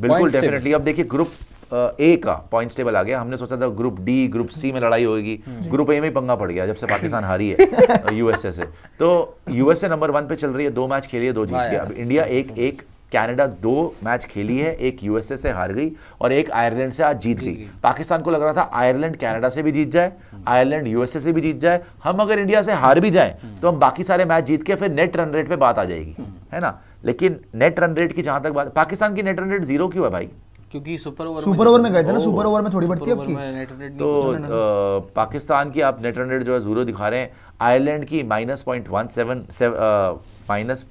बिल्कुल डेफिनेटली अब देखिए ग्रुप ए uh, का पॉइंट टेबल आ गया हमने सोचा था ग्रुप डी ग्रुप सी में लड़ाई होगी ग्रुप hmm. ए में पंगा पड़ गया जब से पाकिस्तान हारी है यूएसए से तो यूएसए नंबर वन पे चल रही है दो मैच खेली है दो जीत गया अब इंडिया एक एक कनाडा दो मैच खेली है एक यूएसए से हार गई और एक आयरलैंड से आज जीत गई पाकिस्तान को लग रहा था आयरलैंड कनाडा से भी जीत जाए आयरलैंड hmm. यूएसए से भी जीत जाए हम अगर इंडिया से हार भी जाए hmm. तो हम बाकी सारे मैच जीत के फिर नेट रन रेट पे बात आ जाएगी है ना लेकिन नेट रन रेट की जहां तक बात पाकिस्तान की नेट रन रेट जीरो क्यों है भाई क्योंकि सुपर ओवर सुपर ओवर में गए थे ना सुपर ओवर में थोड़ी बढ़ती है तो पाकिस्तान की आप नेट रन रेट जो है जीरो दिखा रहे हैं आयरलैंड की minus point one seven minus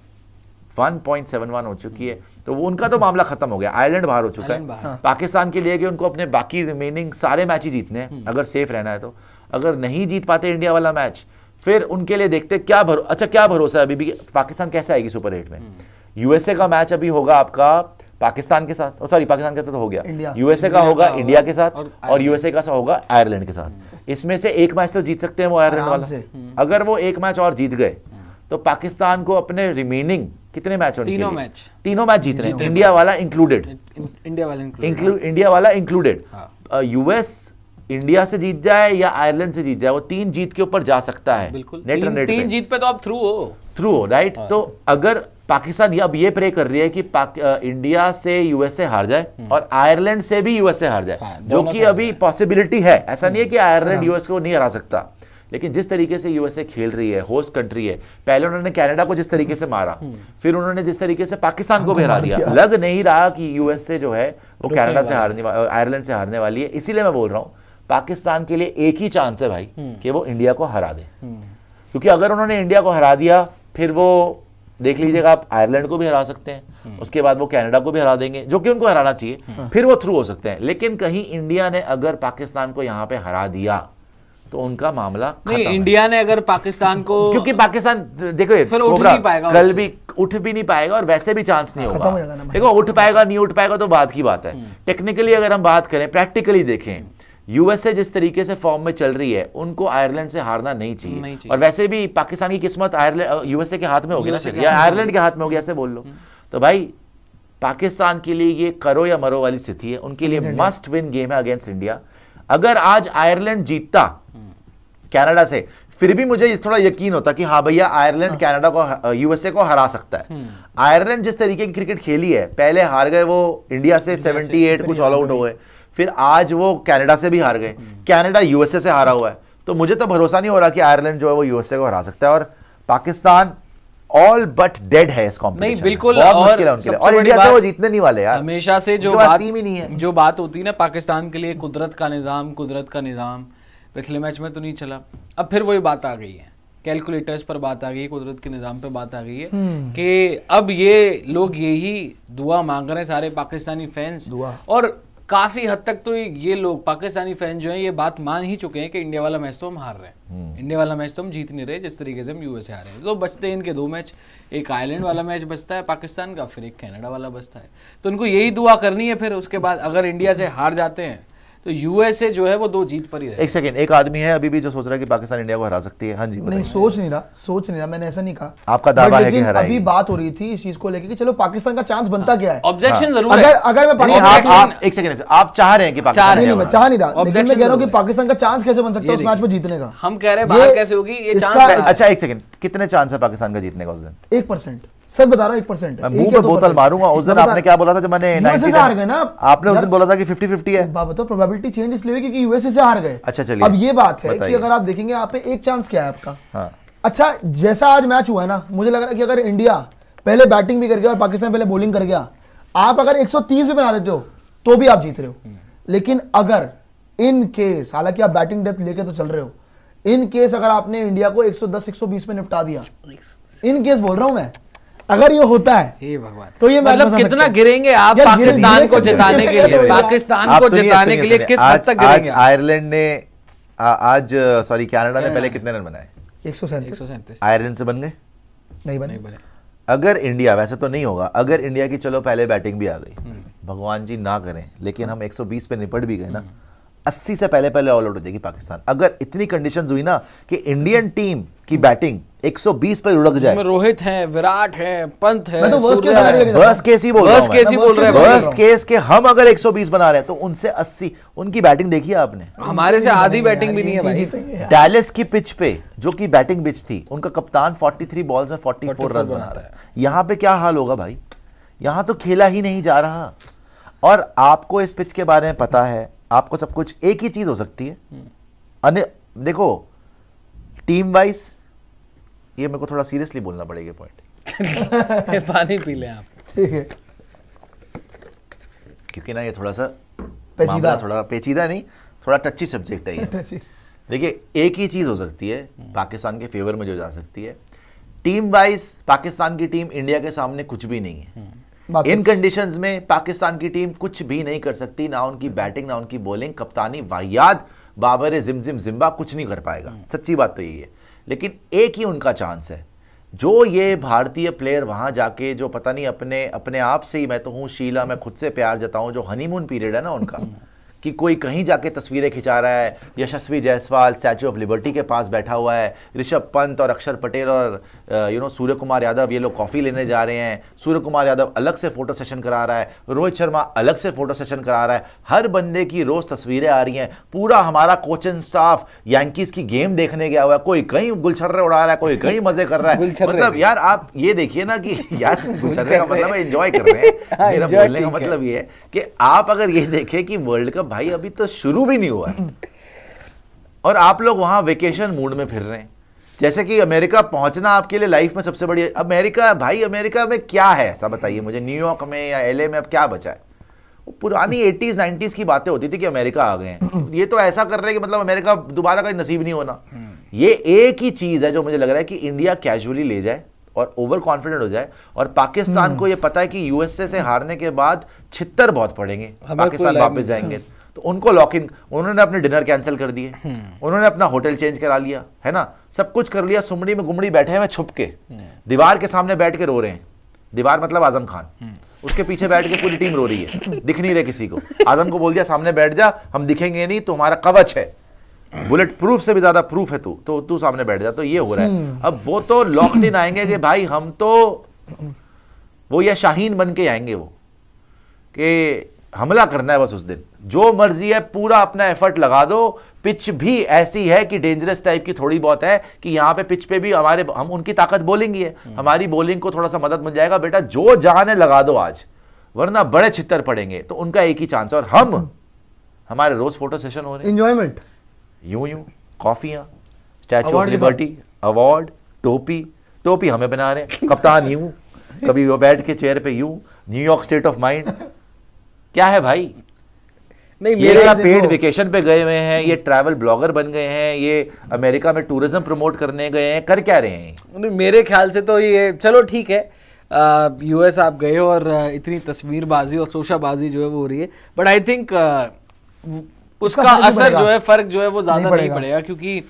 one point seven one हो चुकी है तो वो उनका तो मामला खत्म हो गया आयरलैंड बाहर हो चुका है हाँ। पाकिस्तान के लिए कि उनको अपने बाकी रिमेनिंग सारे मैच ही जीतने हैं हम्म। अगर सेफ रहना है तो अगर नहीं जीत पाते इंडिया वाला मैच फिर उनके लिए देखते क्या भरो अच्छा क्या भरोसा है अभी भी पाकिस्तान कैसे आएगी सुपर एट में हम्म। यूएसए का मैच अभी होगा आपका पाकिस्तान के साथ सॉरी पाकिस्तान के साथ हो गया यूएसए का होगा इंडिया के साथ और यूएसए का होगा आयरलैंड के साथ इसमें से एक मैच तो जीत सकते हैं वो आयरलैंड वाला हम्म। अगर वो एक मैच और जीत गए तो पाकिस्तान को अपने रिमेनिंग कितने मैच होने तीनों मैच तीनों मैच जीत रहे हैं इंडिया वाला इंक्लूडेड इंडिया वाला इंक्लूड इंडिया वाला इंक्लूडेड यूएस इंडिया से जीत जाए या आयरलैंड से जीत जाए वो तीन जीत के ऊपर जा सकता है बिल्कुल नेट तीन, तीन जीत पे तो आप थ्रू हो थ्रू हो राइट हाँ। तो अगर पाकिस्तान अब ये प्रे कर रही है कि इंडिया से यूएसए हार जाए हम्म। और आयरलैंड से भी यूएसए हार जाए हाँ, जो कि अभी पॉसिबिलिटी है ऐसा नहीं है कि आयरलैंड हम्म। यूएस हाँ। को नहीं हरा सकता लेकिन जिस तरीके से यूएसए खेल रही है होस्ट कंट्री है पहले उन्होंने कनाडा को जिस तरीके से हम्म। मारा फिर उन्होंने जिस तरीके से पाकिस्तान को भी हरा हाँ, दिया लग नहीं रहा कि यूएसए जो है वो कनाडा से हारने आयरलैंड से हारने वाली है इसीलिए मैं बोल रहा हूँ पाकिस्तान के लिए एक ही चांस है भाई कि वो इंडिया को हरा दे क्योंकि अगर उन्होंने इंडिया को हरा दिया फिर वो देख लीजिएगा आप आयरलैंड को भी हरा सकते हैं हम्म। उसके बाद वो कनाडा को भी हरा देंगे जो कि उनको हराना चाहिए हम्म। फिर वो थ्रू हो सकते हैं लेकिन कहीं इंडिया ने अगर पाकिस्तान को यहाँ पे हरा दिया तो उनका मामला नहीं इंडिया ने अगर पाकिस्तान को क्योंकि पाकिस्तान देखो फिर उठ नहीं पाएगा कल भी उठ भी नहीं पाएगा और वैसे भी चांस नहीं होगा देखो उठ पाएगा नहीं उठ पाएगा तो बात की बात है टेक्निकली हम्म। अगर हम बात करें प्रैक्टिकली देखें यूएसए जिस तरीके से फॉर्म में चल रही है उनको आयरलैंड से हारना नहीं चाहिए, नहीं चाहिए। और वैसे भी पाकिस्तान की किस्मत आयरलैंड यूएसए के हाथ में होगी ना या आयरलैंड के हाथ में होगी ऐसे बोल लो हम्म। तो भाई पाकिस्तान के लिए ये करो या मरो वाली स्थिति है उनके लिए मस्ट विन गेम है अगेंस्ट इंडिया अगर आज आयरलैंड जीतता कैनेडा हम्म। से फिर भी मुझे थोड़ा यकीन होता कि हाँ भैया आयरलैंड कनाडा हाँ। को यूएसए को हरा सकता है आयरलैंड हम्म। जिस तरीके की क्रिकेट खेली है पहले हार गए वो इंडिया से 78 कुछ ऑल आउट हो गए फिर आज वो कैनेडा से भी हार गए कैनेडा यूएसए से हारा हुआ है तो मुझे तो भरोसा नहीं हो रहा कि आयरलैंड जो है वो यूएसए को हरा सकता है और पाकिस्तान ऑल बट डेड है इस कॉम्पिटिशन नहीं बिल्कुल और, उनके लिए और इंडिया से वो जीतने नहीं वाले यार हमेशा से जो बात टीम ही नहीं है जो बात होती है ना पाकिस्तान के लिए कुदरत का निज़ाम कुदरत का निज़ाम पिछले मैच में तो नहीं चला अब फिर वही बात आ गई है कैलकुलेटर्स पर बात आ गई है कुदरत के निज़ाम पर बात आ गई है हम्म। कि अब ये लोग यही दुआ मांग रहे हैं सारे पाकिस्तानी फैंस दुआ और काफ़ी हद तक तो ये लोग पाकिस्तानी फैन जो है ये बात मान ही चुके हैं कि इंडिया वाला मैच तो हम हार रहे हैं इंडिया हम्म। वाला मैच तो हम जीत नहीं रहे जिस तरीके से हम यूएस हार रहे हैं तो बचते हैं इनके दो मैच एक आयरलैंड वाला मैच बचता है पाकिस्तान का फिर एक कैनेडा वाला बचता है तो इनको यही दुआ करनी है फिर उसके बाद अगर इंडिया से हार जाते हैं तो यूएसए जो है वो दो जीत पर ही एक सेकेंड एक आदमी है अभी भी जो सोच रहा है कि पाकिस्तान इंडिया को हरा सकती है हाँ जी नहीं सोच नहीं रहा सोच नहीं रहा मैंने ऐसा नहीं कहा आपका दावा है कि अभी बात हो रही थी इस चीज को लेकर चलो पाकिस्तान का चांस बनता हाँ। क्या है ऑब्जेक्शन हाँ। जरूर अगर अगर मैं एक सेकंड आप चाह रहे हैं कि पाकिस्तान नहीं मैं चाह नहीं रहा लेकिन मैं कह रहा हूँ कि पाकिस्तान का चांस कैसे बन सकता है उस मैच में जीतने का हम कह रहे हैं कैसे होगी अच्छा एक सेकंड कितने चांस है पाकिस्तान का जीतने का उस दिन एक परसेंट सच बता रहा हूँ एक परसेंट मुंह पे बोतल मारूंगा उस दिन आपने क्या बोला था जब मैंने यूएसए से हार गए ना आपने उस दिन बोला था कि फिफ्टी फिफ्टी है बात बताओ प्रोबेबिलिटी चेंज इसलिए हुई क्योंकि यूएसए से हार गए अच्छा चलिए अब ये बात है कि अगर आप देखेंगे आप पे एक चांस क्या है आपका हाँ। अच्छा जैसा आज मैच हुआ है ना मुझे लग रहा है कि अगर इंडिया पहले बैटिंग भी कर गया और पाकिस्तान पहले बॉलिंग कर गया आप अगर 130 भी बना देते हो तो भी आप जीत रहे हो हम्म। लेकिन अगर इन केस हालांकि आप बैटिंग डेप्थ लेके तो चल रहे हो इन केस अगर आपने इंडिया को 110 120 में निपटा दिया इन केस बोल रहा हूं मैं अगर ये होता है भगवान तो ये मतलब कितना गिरेंगे आप पाकिस्तान को जिताने के लिए पाकिस्तान को जिताने के लिए किस हद तक गिरेंगे आयरलैंड ने आज सॉरी कनाडा ने पहले कितने रन बनाए एक सौ सैंतीस आयरलैंड से बन गए नहीं बने बने अगर इंडिया वैसे तो नहीं होगा अगर इंडिया की चलो पहले बैटिंग भी आ गई हम्म। भगवान जी ना करें लेकिन हम 120 पे निपट भी गए ना हम्म। अस्सी से पहले पहले ऑल आउट हो जाएगी पाकिस्तान अगर इतनी कंडीशन हुई ना कि इंडियन टीम की बैटिंग 120 पर उड़क जाए रोहित है विराट है पंत है तो वर्स्ट केस वर्स्ट केस ही बोल वर्स्ट केस ही बोल रहे हैं वर्स्ट केस के हम अगर 120 बना रहे हैं तो उनसे 80 उनकी बैटिंग देखी आपने हमारे से आधी बैटिंग भी नहीं है भाई डैलस की पिच पे जो कि बैटिंग पिच थी उनका कप्तान 43 बॉल्स में 44 रन बना रहा है यहाँ पे क्या हाल होगा भाई यहाँ तो खेला ही नहीं जा रहा और आपको इस पिच के बारे में पता है आपको सब कुछ एक ही चीज़ हो सकती है अने देखो टीम वाइज ये मेरे को थोड़ा सीरियसली बोलना पड़ेगा पॉइंट पानी पी लें आप ठीक है क्योंकि ना ये थोड़ा सा पेचीदा थोड़ा पेचीदा नहीं थोड़ा टची सब्जेक्ट है देखिए एक ही चीज़ हो सकती है पाकिस्तान के फेवर में जो जा सकती है टीम वाइज पाकिस्तान की टीम इंडिया के सामने कुछ भी नहीं है इन कंडीशंस में पाकिस्तान की टीम कुछ भी नहीं कर सकती ना उनकी बैटिंग ना उनकी बॉलिंग कप्तानी वाहियात बाबर जिमजिम जिम्बा कुछ नहीं कर पाएगा हम्म। सच्ची बात तो यही है लेकिन एक ही उनका चांस है जो ये भारतीय प्लेयर वहां जाके जो पता नहीं अपने अपने आप से ही मैं तो हूं शीला मैं खुद से प्यार जताऊं जो हनीमून पीरियड है ना उनका हम्म। कि कोई कहीं जाके तस्वीरें खिंचा रहा है Yashasvi Jaiswal Statue of Liberty के पास बैठा हुआ है ऋषभ पंत और अक्षर पटेल और यू नो सूर्य कुमार यादव ये लोग कॉफ़ी लेने जा रहे हैं सूर्य कुमार यादव अलग से फ़ोटो सेशन करा रहा है रोहित शर्मा अलग से फ़ोटो सेशन करा रहा है हर बंदे की रोज़ तस्वीरें आ रही हैं पूरा हमारा कोचिंग स्टाफ यांकीज़ की गेम देखने गया हुआ है कोई कहीं गुलछर्रे उड़ा रहा है कोई कहीं मज़े कर रहा है मतलब यार आप ये देखिए ना कि यार गुलछर्रे का मतलब एंजॉय कर रहे हैं मेरा बोलने का मतलब ये है कि आप अगर ये देखें कि वर्ल्ड कप भाई अभी तो शुरू भी नहीं हुआ है और आप लोग वहां वेकेशन मूड में फिर रहे हैं जैसे कि अमेरिका पहुंचना आपके लिए लाइफ में सबसे बड़ी अमेरिका भाई अमेरिका में क्या है ऐसा बताइए मुझे न्यूयॉर्क में या एलए में अब क्या बचा है वो पुरानी एटीज नाइनटीज की बातें होती थी कि अमेरिका आ गए हैं ये तो ऐसा कर रहे हैं कि मतलब अमेरिका दोबारा का नसीब नहीं होना हम्म। ये एक ही चीज़ है जो मुझे लग रहा है कि इंडिया कैजुअली ले जाए और ओवर कॉन्फिडेंट हो जाए और पाकिस्तान हम्म। को ये पता है कि यूएसए से हारने के बाद छित्तर बहुत पड़ेंगे पाकिस्तान वापस जाएंगे तो उनको लॉक इन उन्होंने अपने डिनर कैंसिल कर दिए हम्म। उन्होंने अपना होटल चेंज करा लिया है ना सब कुछ कर लिया सुमड़ी में गुमड़ी बैठे हैं छुप के हम्म। दीवार के सामने बैठ के रो रहे हैं दीवार मतलब आजम खान हम्म। उसके पीछे बैठ के पूरी टीम रो रही है दिख नहीं रहे किसी को आजम को बोल दिया सामने बैठ जा हम दिखेंगे नहीं तो हमारा कवच है बुलेट प्रूफ से भी ज्यादा प्रूफ है तू तो तू सामने बैठ जा तो ये हो रहा है अब वो तो लॉक इन आएंगे कि भाई हम तो वो या शाहीन बन के आएंगे वो कि हमला करना है बस उस दिन जो मर्जी है पूरा अपना एफर्ट लगा दो पिच भी ऐसी है कि डेंजरस टाइप की थोड़ी बहुत है कि यहाँ पे पिच पे भी हमारे हम उनकी ताकत बोलिंग ही हम्म। है हमारी बॉलिंग को थोड़ा सा मदद मिल जाएगा बेटा जो जान है लगा दो आज वरना बड़े छितर पड़ेंगे तो उनका एक ही चांस और हम हमारे रोज फोटो सेशन हो रहे हैं इंजॉयमेंट यू यू कॉफिया स्टैचू ऑफ लिबर्टी अवार्ड टोपी टोपी हमें बना रहे हैं कप्तान यू कभी वो बैठ के चेयर पे you New York state of mind क्या है भाई नहीं यहाँ पेड वेकेशन पे गए हुए हैं ये ट्रैवल ब्लॉगर बन गए हैं ये अमेरिका में टूरिज्म प्रमोट करने गए हैं कर क्या रहे हैं नहीं मेरे ख्याल से तो ये चलो ठीक है यूएस आप गए हो और इतनी तस्वीरबाजी और सोशाबाजी जो है वो हो रही है बट आई थिंक उसका असर जो है फर्क जो है वो ज्यादा नहीं पड़ेगा क्योंकि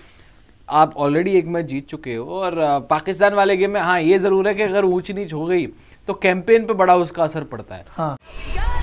आप ऑलरेडी एक मैच जीत चुके हो और पाकिस्तान वाले गेम में हाँ ये जरूर है कि अगर ऊंच नीच हो गई तो कैंपेन पे बड़ा उसका असर पड़ता है हाँ।